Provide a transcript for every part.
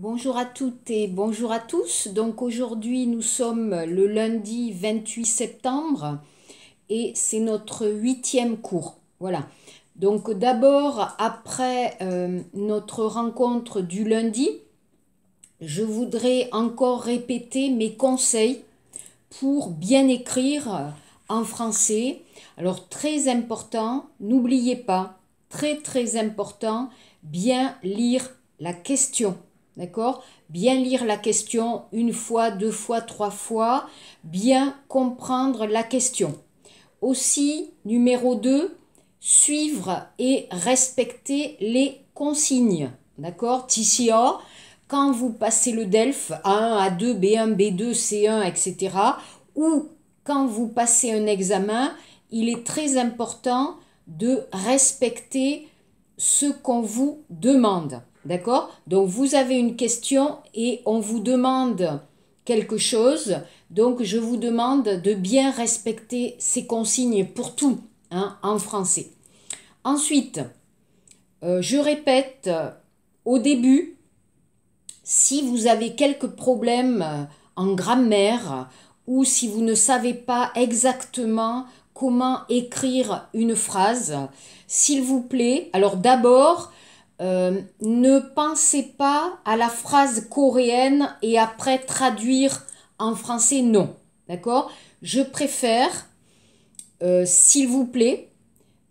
Bonjour à toutes et bonjour à tous. Donc aujourd'hui nous sommes le lundi 28 septembre et c'est notre huitième cours. Voilà. Donc d'abord après euh, notre rencontre du lundi, je voudrais encore répéter mes conseils pour bien écrire en français. Alors très important, n'oubliez pas, très très important, bien lire la question D'accord Bien lire la question une fois, deux fois, trois fois. Bien comprendre la question. Aussi, numéro 2, suivre et respecter les consignes. D'accord TCA, quand vous passez le DELF A1, A2, B1, B2, C1, etc. Ou quand vous passez un examen, il est très important de respecter ce qu'on vous demande. D'accord Donc vous avez une question et on vous demande quelque chose. Donc je vous demande de bien respecter ces consignes pour tout hein, en français. Ensuite, euh, je répète euh, au début, si vous avez quelques problèmes euh, en grammaire ou si vous ne savez pas exactement comment écrire une phrase, s'il vous plaît, alors d'abord, euh, ne pensez pas à la phrase coréenne et après traduire en français non. D'accord Je préfère, euh, s'il vous plaît,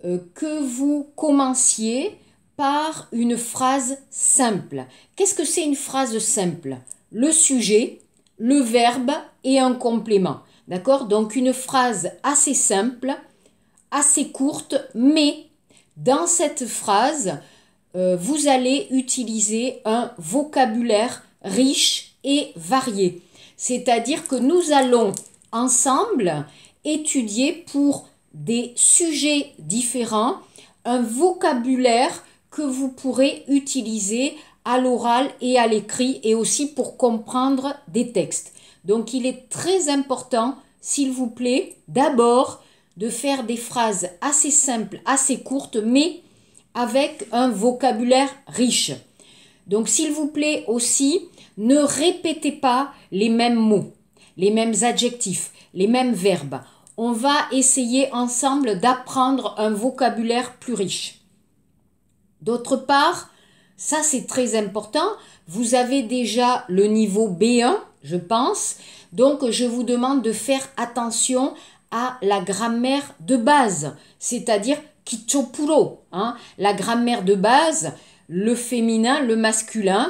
euh, que vous commenciez par une phrase simple. Qu'est-ce que c'est une phrase simple Le sujet, le verbe et un complément. D'accord Donc une phrase assez simple, assez courte, mais dans cette phrase, euh, vous allez utiliser un vocabulaire riche et varié. C'est-à-dire que nous allons ensemble étudier pour des sujets différents un vocabulaire que vous pourrez utiliser à l'oral et à l'écrit et aussi pour comprendre des textes. Donc il est très important, s'il vous plaît, d'abord de faire des phrases assez simples, assez courtes, mais avec un vocabulaire riche. Donc s'il vous plaît aussi, ne répétez pas les mêmes mots, les mêmes adjectifs, les mêmes verbes. On va essayer ensemble d'apprendre un vocabulaire plus riche. D'autre part, ça c'est très important, vous avez déjà le niveau B1, je pense, donc je vous demande de faire attention à la grammaire de base, c'est-à-dire Kichopuro, hein, la grammaire de base, le féminin, le masculin.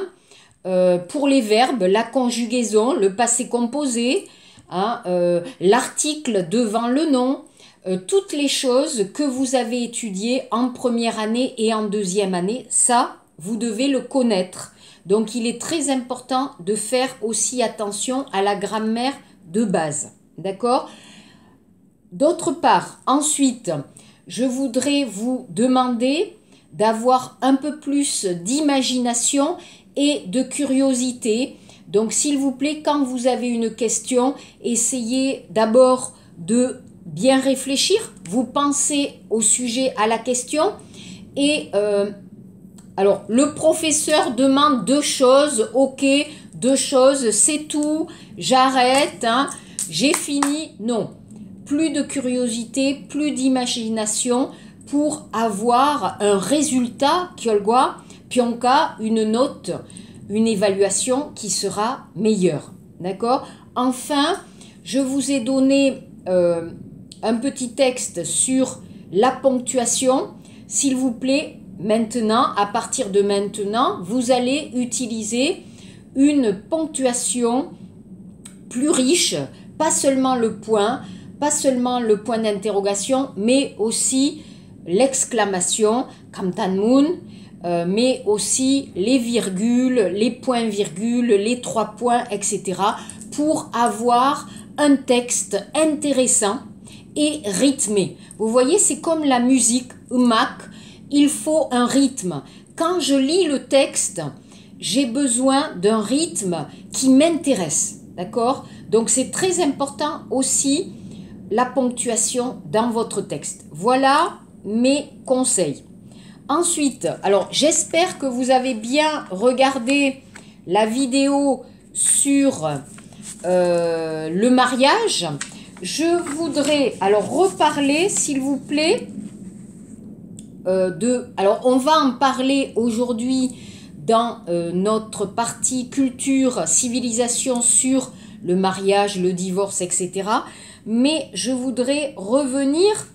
Euh, pour les verbes, la conjugaison, le passé composé, hein, euh, l'article devant le nom, euh, toutes les choses que vous avez étudiées en première année et en deuxième année, ça, vous devez le connaître. Donc il est très important de faire aussi attention à la grammaire de base. D'accord D'autre part, ensuite, je voudrais vous demander d'avoir un peu plus d'imagination et de curiosité. Donc s'il vous plaît, quand vous avez une question, essayez d'abord de bien réfléchir. Vous pensez au sujet, à la question. Et euh, alors, le professeur demande deux choses. Ok, deux choses, c'est tout. J'arrête. Hein. J'ai fini. Non plus de curiosité, plus d'imagination pour avoir un résultat, Kyolgwa, Pionka, une note, une évaluation qui sera meilleure. D'accord Enfin, je vous ai donné euh, un petit texte sur la ponctuation. S'il vous plaît, maintenant, à partir de maintenant, vous allez utiliser une ponctuation plus riche, pas seulement le point, pas seulement le point d'interrogation, mais aussi l'exclamation, Kamtan Moon, euh, mais aussi les virgules, les points-virgules, les trois points, etc. pour avoir un texte intéressant et rythmé. Vous voyez, c'est comme la musique, umak, il faut un rythme. Quand je lis le texte, j'ai besoin d'un rythme qui m'intéresse. D'accord Donc c'est très important aussi la ponctuation dans votre texte. Voilà mes conseils. Ensuite, alors j'espère que vous avez bien regardé la vidéo sur euh, le mariage. Je voudrais alors reparler, s'il vous plaît, euh, de... Alors on va en parler aujourd'hui dans euh, notre partie culture, civilisation sur le mariage, le divorce, etc mais je voudrais revenir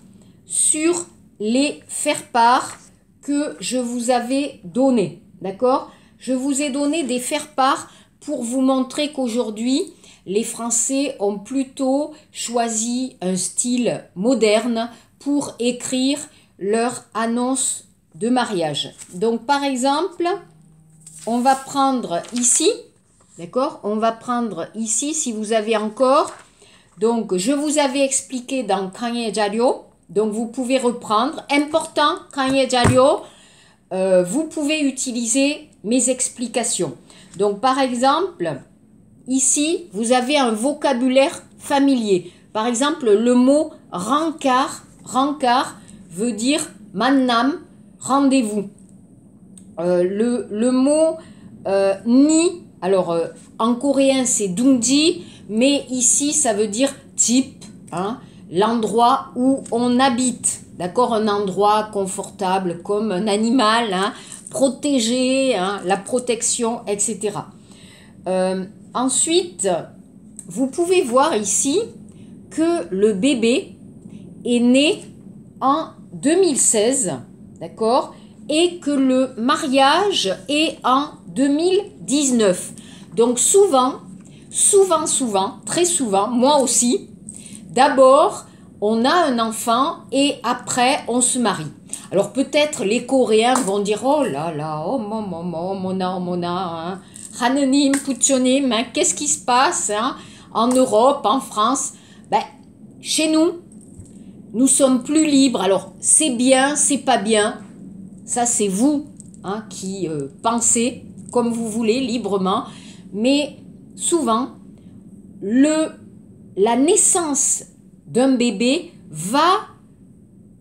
sur les faire-part que je vous avais donnés. D'accord Je vous ai donné des faire-part pour vous montrer qu'aujourd'hui, les Français ont plutôt choisi un style moderne pour écrire leur annonce de mariage. Donc par exemple, on va prendre ici, d'accord On va prendre ici, si vous avez encore donc, je vous avais expliqué dans Kanye jaryo. Donc, vous pouvez reprendre. Important, Kanye jaryo, euh, vous pouvez utiliser mes explications. Donc, par exemple, ici, vous avez un vocabulaire familier. Par exemple, le mot rancard, rancard veut dire mannam, rendez-vous. Euh, le, mot euh, ni, alors en coréen c'est dungji, mais ici, ça veut dire type, hein, l'endroit où on habite. D'accord Un endroit confortable comme un animal, hein, protégé, hein, la protection, etc. Euh, ensuite, vous pouvez voir ici que le bébé est né en 2016, d'accord Et que le mariage est en 2019. Donc souvent, souvent, souvent, très souvent, moi aussi, d'abord, on a un enfant et après, on se marie. Alors peut-être les Coréens vont dire, oh là là, oh mon, mon, mon, mona, mona, hein. hananim, puchonim, hein, qu'est-ce qui se passe hein, en Europe, en France ben, Chez nous, nous sommes plus libres. Alors c'est bien, c'est pas bien, ça c'est vous hein, qui euh, pensez comme vous voulez, librement, mais souvent, la naissance d'un bébé va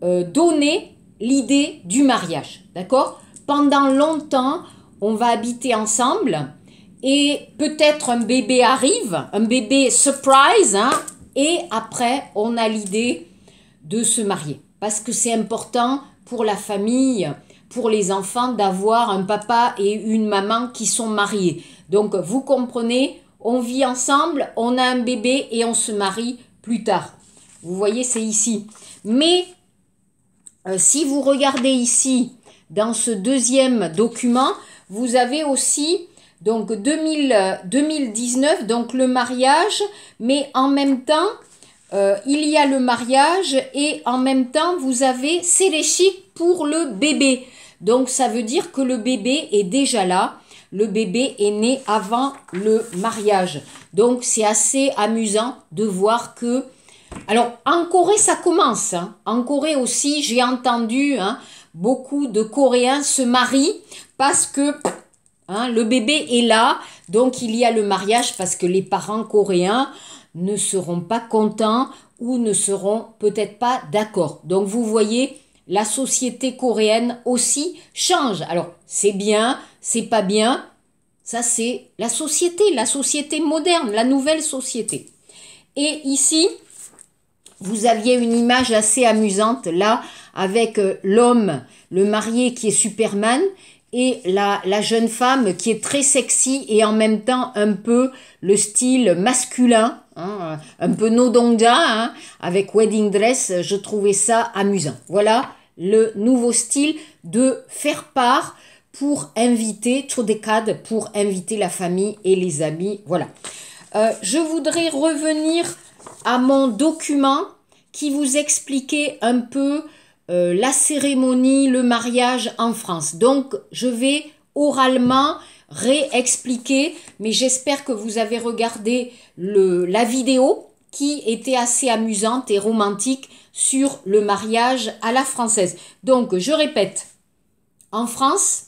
euh, donner l'idée du mariage. D'accord Pendant longtemps, on va habiter ensemble et peut-être un bébé arrive, un bébé surprise, hein, et après, on a l'idée de se marier. Parce que c'est important pour la famille, pour les enfants, d'avoir un papa et une maman qui sont mariés. Donc, vous comprenez, on vit ensemble, on a un bébé et on se marie plus tard. Vous voyez, c'est ici. Mais euh, si vous regardez ici, dans ce deuxième document, vous avez aussi donc 2019, euh, donc le mariage, mais en même temps, euh, il y a le mariage et en même temps, vous avez c'est pour le bébé. Donc ça veut dire que le bébé est déjà là le bébé est né avant le mariage. Donc c'est assez amusant de voir que... Alors en Corée ça commence. Hein. En Corée aussi j'ai entendu hein, beaucoup de Coréens se marient parce que hein, le bébé est là. Donc il y a le mariage parce que les parents coréens ne seront pas contents ou ne seront peut-être pas d'accord. Donc vous voyez, la société coréenne aussi change. Alors, c'est bien, c'est pas bien, ça c'est la société, la société moderne, la nouvelle société. Et ici, vous aviez une image assez amusante là, avec euh, l'homme, le marié qui est Superman, et la, jeune femme qui est très sexy et en même temps un peu le style masculin, hein, un peu nodonga, hein, avec wedding dress, je trouvais ça amusant. Voilà le nouveau style de faire part pour inviter cadres pour inviter la famille et les amis. Voilà. Euh, je voudrais revenir à mon document qui vous expliquait un peu euh, la cérémonie, le mariage en France. Donc, je vais oralement réexpliquer, mais j'espère que vous avez regardé le, la vidéo qui était assez amusante et romantique sur le mariage à la française. Donc, je répète, en France,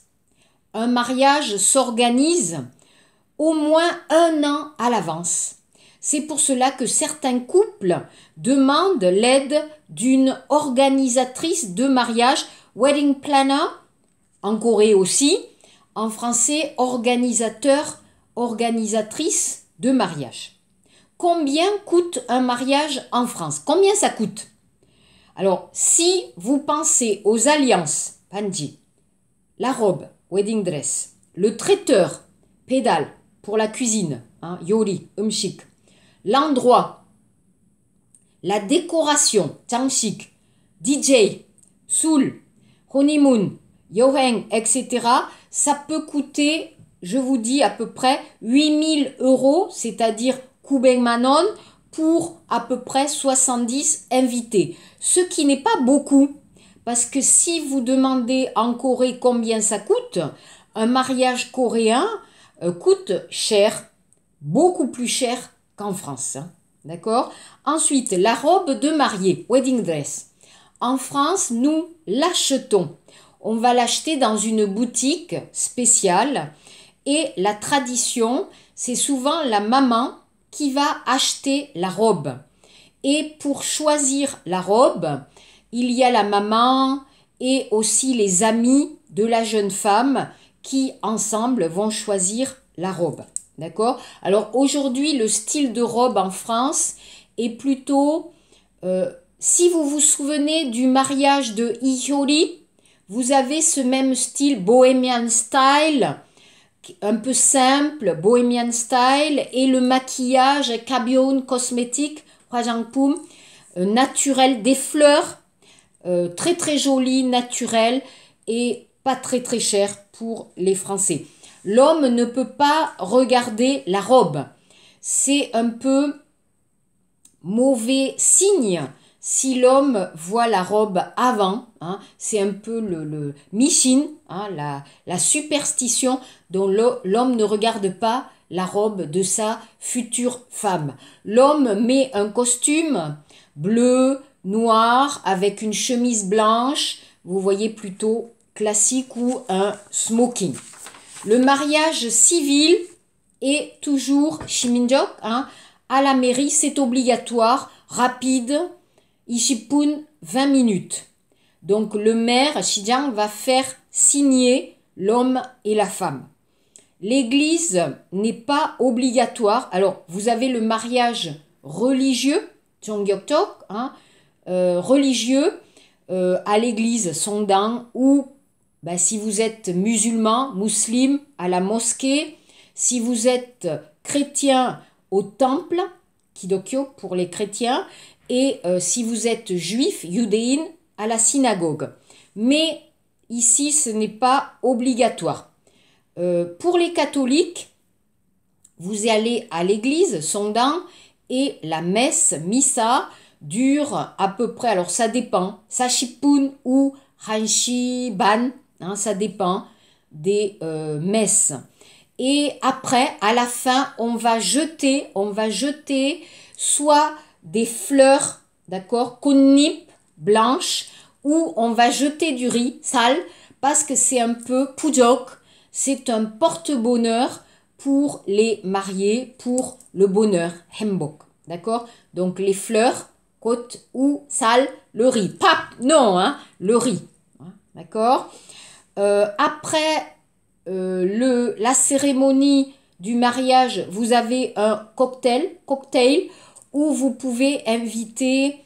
un mariage s'organise au moins un an à l'avance. C'est pour cela que certains couples demandent l'aide d'une organisatrice de mariage, wedding planner, en Corée aussi, en français organisateur, organisatrice de mariage. Combien coûte un mariage en France Combien ça coûte Alors, si vous pensez aux alliances, panji, la robe, wedding dress, le traiteur, pédale pour la cuisine, hein, yori, umshik, l'endroit, la décoration, Tangsik, DJ, Soul, Honeymoon, Yoheng, etc., ça peut coûter, je vous dis, à peu près 8000 euros, c'est-à-dire Kubeng Manon, pour à peu près 70 invités. Ce qui n'est pas beaucoup, parce que si vous demandez en Corée combien ça coûte, un mariage coréen euh, coûte cher, beaucoup plus cher qu'en France. Hein. D'accord Ensuite, la robe de mariée, wedding dress. En France, nous l'achetons. On va l'acheter dans une boutique spéciale. Et la tradition, c'est souvent la maman qui va acheter la robe. Et pour choisir la robe, il y a la maman et aussi les amis de la jeune femme qui ensemble vont choisir la robe. D'accord Alors aujourd'hui, le style de robe en France est plutôt, euh, si vous vous souvenez du mariage de Iyori, vous avez ce même style bohemian style, un peu simple, bohemian style, et le maquillage Cabion cosmétique, euh, naturel, des fleurs, euh, très très joli, naturel, et pas très très cher pour les Français. L'homme ne peut pas regarder la robe. C'est un peu mauvais signe si l'homme voit la robe avant, hein. c'est un peu le, le hein, la, la, superstition dont l'homme ne regarde pas la robe de sa future femme. L'homme met un costume bleu, noir, avec une chemise blanche, vous voyez plutôt classique ou un smoking. Le mariage civil est toujours Shiminjok, hein. à la mairie, c'est obligatoire, rapide, Ishipun 20 minutes. Donc le maire, Shijang, va faire signer l'homme et la femme. L'église n'est pas obligatoire. Alors, vous avez le mariage religieux, hein, euh, religieux, euh, à l'église Songdang ou bah, si vous êtes musulman, musulman, à la mosquée, si vous êtes chrétien au temple, Kidokyo pour les chrétiens, et euh, si vous êtes juif, Yudein, à la synagogue. Mais ici, ce n'est pas obligatoire. Euh, pour les catholiques, vous allez à l'église, Sondan, et la messe, Missa, dure à peu près, alors ça dépend, Sashipun ou Hanshi Ban, Hein, ça dépend des euh, messes. Et après, à la fin, on va jeter, on va jeter soit des fleurs, d'accord, conip blanches, ou on va jeter du riz sale, parce que c'est un peu poudok. c'est un porte-bonheur pour les mariés, pour le bonheur, hembok, d'accord Donc les fleurs, côte ou sale, le riz. Pap, non, hein, le riz, D'accord euh, Après euh, le, la cérémonie du mariage, vous avez un cocktail, cocktail où vous pouvez inviter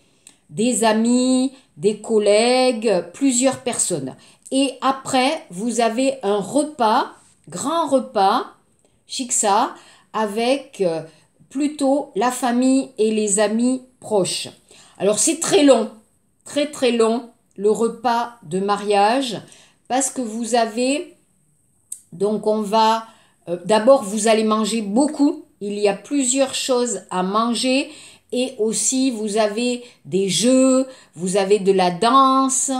des amis, des collègues, plusieurs personnes. Et après, vous avez un repas, grand repas, Shiksa, avec euh, plutôt la famille et les amis proches. Alors c'est très long, très très long le repas de mariage parce que vous avez, donc on va, euh, d'abord vous allez manger beaucoup, il y a plusieurs choses à manger et aussi vous avez des jeux, vous avez de la danse,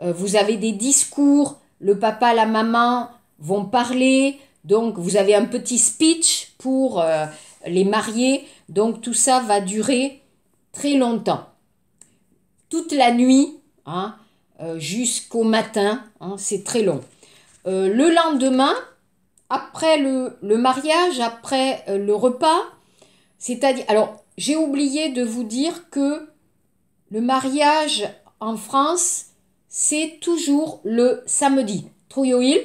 euh, vous avez des discours, le papa, la maman vont parler, donc vous avez un petit speech pour euh, les mariés, donc tout ça va durer très longtemps. Toute la nuit, Hein, euh, jusqu'au matin. Hein, c'est très long. Euh, le lendemain, après le, mariage, après euh, le repas, c'est-à-dire... Alors, j'ai oublié de vous dire que le mariage en France, c'est toujours le samedi, Trouyoil,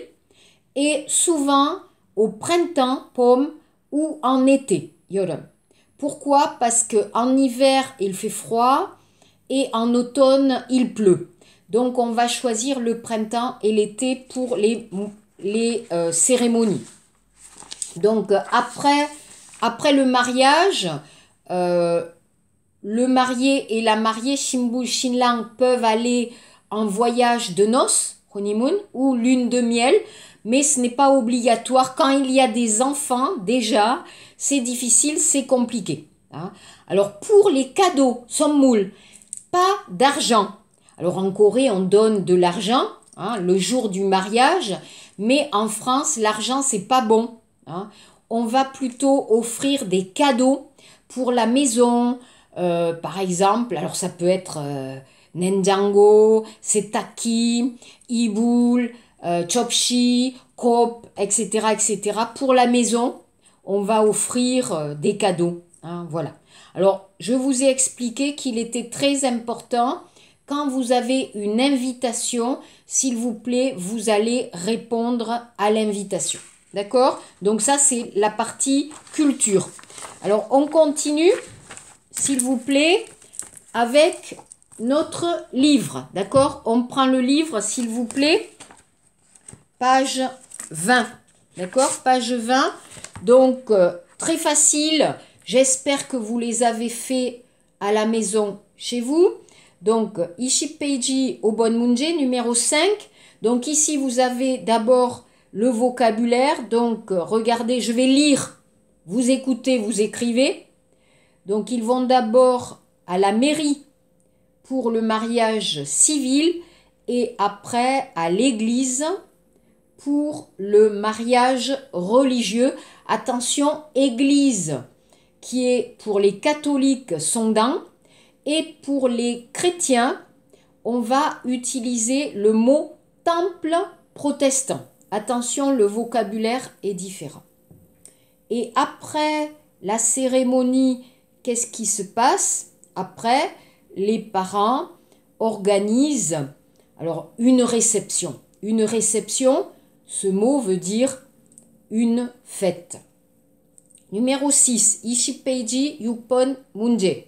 et souvent au printemps, pomme, ou en été, Yoram. Pourquoi Parce qu'en hiver, il fait froid, et en automne, il pleut. Donc on va choisir le printemps et l'été pour les, les euh, cérémonies. Donc euh, après, après le mariage, euh, le marié et la mariée Shimbu Shinlang peuvent aller en voyage de noces, honeymoon, ou lune de miel, mais ce n'est pas obligatoire. Quand il y a des enfants, déjà, c'est difficile, c'est compliqué. Hein. Alors pour les cadeaux, son moule, d'argent. Alors en Corée, on donne de l'argent hein, le jour du mariage, mais en France, l'argent, c'est pas bon. Hein. On va plutôt offrir des cadeaux pour la maison, euh, par exemple. Alors ça peut être euh, Setaki, Iboul, euh, Chopshi, Kop, etc., etc. Pour la maison, on va offrir euh, des cadeaux. Hein, voilà. Alors, je vous ai expliqué qu'il était très important, quand vous avez une invitation, s'il vous plaît, vous allez répondre à l'invitation. D'accord Donc ça, c'est la partie culture. Alors, on continue, s'il vous plaît, avec notre livre. D'accord On prend le livre, s'il vous plaît. Page 20. D'accord Page 20. Donc, euh, très facile. J'espère que vous les avez fait à la maison chez vous. Donc, Ishipeiji Obon Munje, numéro 5. Donc, ici, vous avez d'abord le vocabulaire. Donc, regardez, je vais lire. Vous écoutez, vous écrivez. Donc, ils vont d'abord à la mairie pour le mariage civil et après à l'église pour le mariage religieux. Attention, église qui est pour les catholiques sondant, et pour les chrétiens, on va utiliser le mot temple protestant. Attention, le vocabulaire est différent. Et après la cérémonie, qu'est-ce qui se passe Après, les parents organisent alors une réception. Une réception, ce mot veut dire une fête. Numéro 6. Ishipeiji Yupon Munje.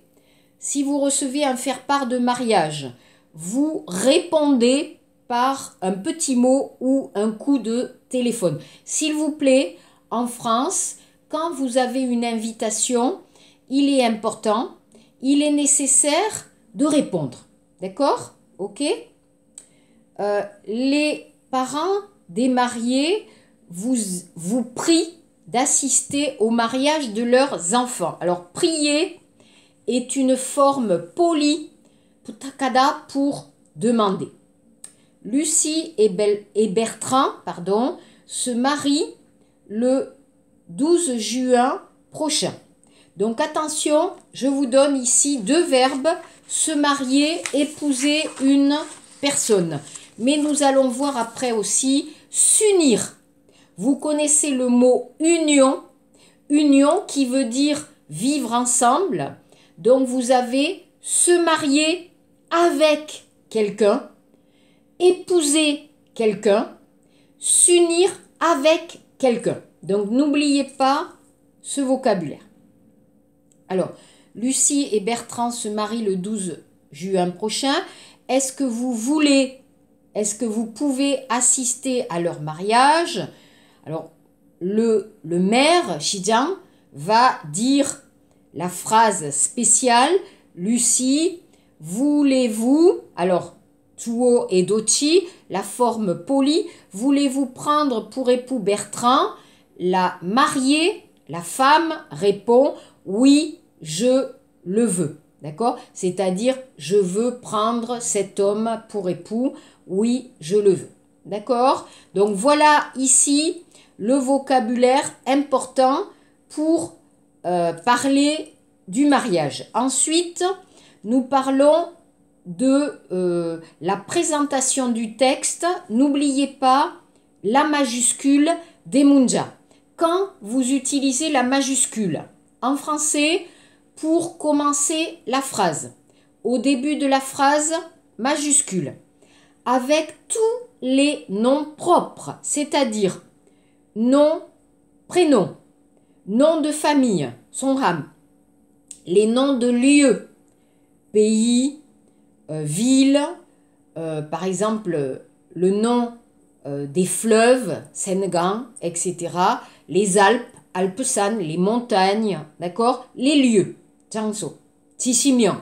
Si vous recevez un faire-part de mariage, vous répondez par un petit mot ou un coup de téléphone. S'il vous plaît, en France, quand vous avez une invitation, il est important, il est nécessaire de répondre. D'accord Ok euh, Les parents des mariés vous, vous prient d'assister au mariage de leurs enfants. Alors prier est une forme polie pour demander. Lucie et, Bertrand pardon, se marient le 12 juin prochain. Donc attention, je vous donne ici deux verbes, se marier, épouser une personne. Mais nous allons voir après aussi s'unir. Vous connaissez le mot union, union qui veut dire vivre ensemble. Donc vous avez se marier avec quelqu'un, épouser quelqu'un, s'unir avec quelqu'un. Donc n'oubliez pas ce vocabulaire. Alors, Lucie et Bertrand se marient le 12 juin prochain. Est-ce que vous voulez, est-ce que vous pouvez assister à leur mariage alors, le, maire, Shijian, va dire la phrase spéciale Lucie, voulez-vous alors Tuo et Dochi, la forme polie, voulez-vous prendre pour époux Bertrand La mariée, la femme répond oui, je le veux. D'accord C'est-à-dire je veux prendre cet homme pour époux, oui, je le veux. D'accord Donc voilà ici le vocabulaire important pour euh, parler du mariage. Ensuite, nous parlons de euh, la présentation du texte. N'oubliez pas la majuscule des munja. Quand vous utilisez la majuscule en français pour commencer la phrase, au début de la phrase, majuscule, avec tous les noms propres, c'est-à-dire nom, prénom, nom de famille, son ram, les noms de lieux, pays, euh, ville, euh, par exemple le nom euh, des fleuves, Sengan, etc., les Alpes, Alpesan, les montagnes, d'accord, les lieux, Changso, Tissimian,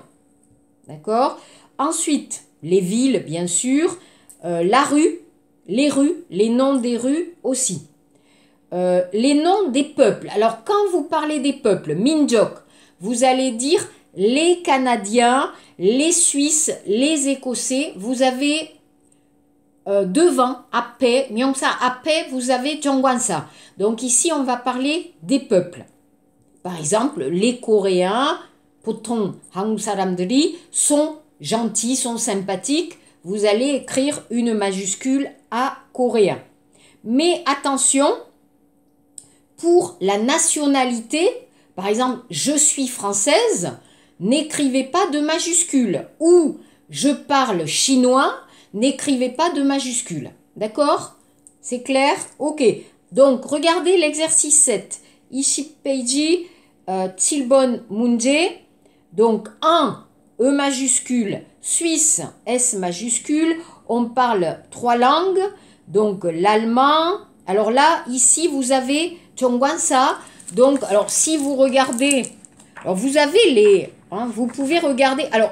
d'accord, ensuite les villes, bien sûr, la rue, les rues, les noms des rues aussi. Euh, les noms des peuples. Alors quand vous parlez des peuples, Minjok, vous allez dire les Canadiens, les Suisses, les Écossais. Vous avez euh, devant Ape, Myongsa paix vous avez Jongwansa. Donc ici, on va parler des peuples. Par exemple, les Coréens, Potong sont gentils, sont sympathiques. Vous allez écrire une majuscule à coréen. Mais attention, pour la nationalité, par exemple, je suis française, n'écrivez pas de majuscule. Ou je parle chinois, n'écrivez pas de majuscule. D'accord C'est clair Ok. Donc, regardez l'exercice 7. Ishipeiji, peiji, euh, Tilbon Munje. Donc, 1, E majuscule, Suisse, S majuscule. On parle trois langues. Donc, l'allemand. Alors là, ici, vous avez donc, alors si vous regardez, alors vous avez les, hein, vous pouvez regarder. Alors,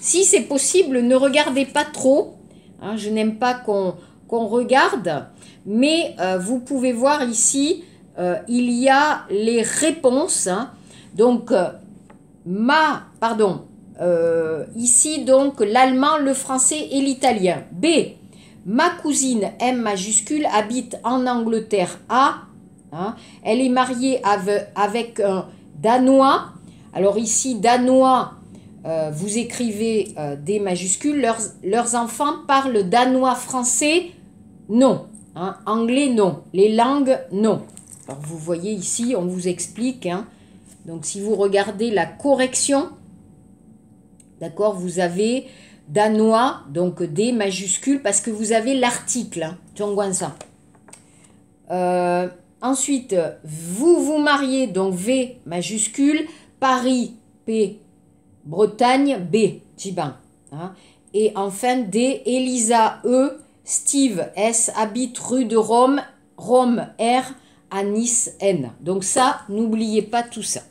si c'est possible, ne regardez pas trop. Hein, je n'aime pas qu'on regarde, mais euh, vous pouvez voir ici, euh, il y a les réponses. Hein. Donc, euh, ma, pardon, ici donc l'allemand, le français et l'italien. B, ma cousine M majuscule habite en Angleterre A Hein. Elle est mariée avec, un Danois. Alors ici, Danois, euh, vous écrivez euh, des majuscules. Leurs, leurs, enfants parlent danois, français, non. Hein. Anglais, non. Les langues, non. Alors vous voyez ici, on vous explique. Hein. Donc si vous regardez la correction, d'accord, vous avez danois, donc des majuscules, parce que vous avez l'article. Hein. Euh, Ensuite, vous vous mariez, donc V majuscule, Paris, P, Bretagne, B, Giban. Hein. Et enfin, D, Elisa, E, Steve, S, habite rue de Rome, Rome, R, à Nice, N. Donc ça, n'oubliez pas tout ça.